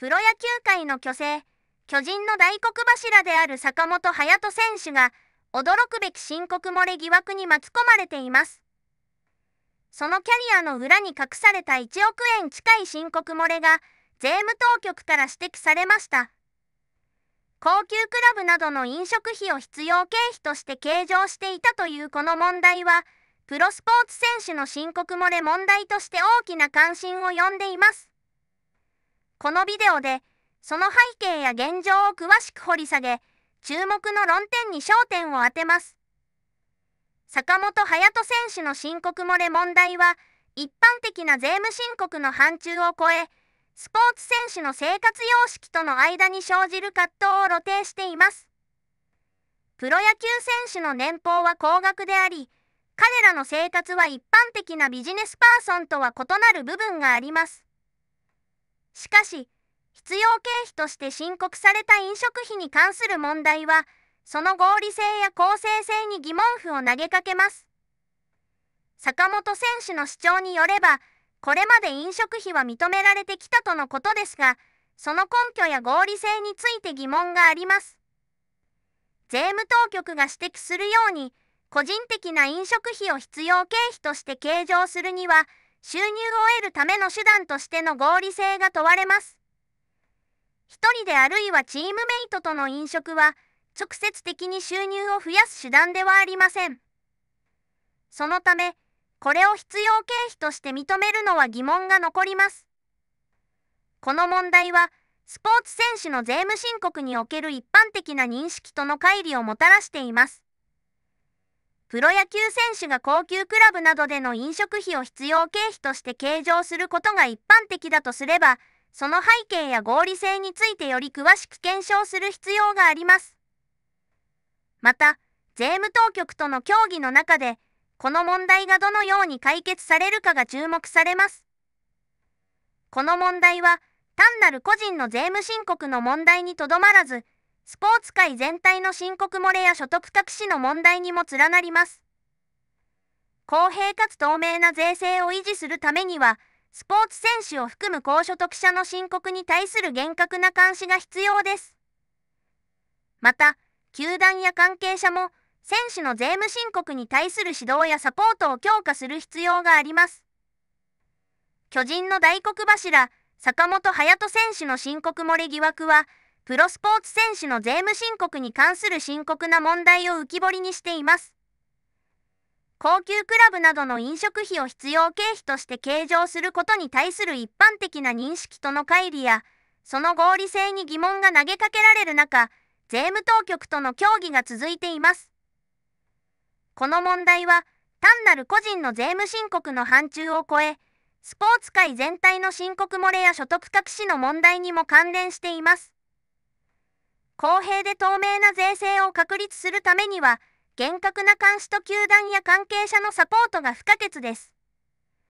プロ野球界の巨星、巨人の大黒柱である坂本勇人選手が、驚くべき申告漏れ疑惑に巻き込まれています。そのキャリアの裏に隠された1億円近い申告漏れが、税務当局から指摘されました。高級クラブなどの飲食費を必要経費として計上していたというこの問題は、プロスポーツ選手の申告漏れ問題として大きな関心を呼んでいます。このビデオで、その背景や現状を詳しく掘り下げ、注目の論点に焦点を当てます。坂本勇人選手の申告漏れ問題は、一般的な税務申告の範疇を超え、スポーツ選手の生活様式との間に生じる葛藤を露呈しています。プロ野球選手の年俸は高額であり、彼らの生活は一般的なビジネスパーソンとは異なる部分があります。しかし必要経費として申告された飲食費に関する問題はその合理性や公正性に疑問符を投げかけます坂本選手の主張によればこれまで飲食費は認められてきたとのことですがその根拠や合理性について疑問があります税務当局が指摘するように個人的な飲食費を必要経費として計上するには収入を得るための手段としての合理性が問われます。一人であるいはチームメイトとの飲食は、直接的に収入を増やす手段ではありません。そのため、これを必要経費として認めるのは疑問が残ります。この問題は、スポーツ選手の税務申告における一般的な認識との乖離をもたらしています。プロ野球選手が高級クラブなどでの飲食費を必要経費として計上することが一般的だとすれば、その背景や合理性についてより詳しく検証する必要があります。また、税務当局との協議の中で、この問題がどのように解決されるかが注目されます。この問題は、単なる個人の税務申告の問題にとどまらず、スポーツ界全体の申告漏れや所得隠しの問題にも連なります。公平かつ透明な税制を維持するためには、スポーツ選手を含む高所得者の申告に対する厳格な監視が必要です。また、球団や関係者も、選手の税務申告に対する指導やサポートを強化する必要があります。巨人の大黒柱、坂本勇人選手の申告漏れ疑惑は、プロスポーツ選手の税務申告に関する深刻な問題を浮き彫りにしています。高級クラブなどの飲食費を必要経費として計上することに対する一般的な認識との乖離や、その合理性に疑問が投げかけられる中、税務当局との協議が続いています。この問題は、単なる個人の税務申告の範疇を超え、スポーツ界全体の申告漏れや所得隠しの問題にも関連しています。公平で透明な税制を確立するためには、厳格な監視と球団や関係者のサポートが不可欠です。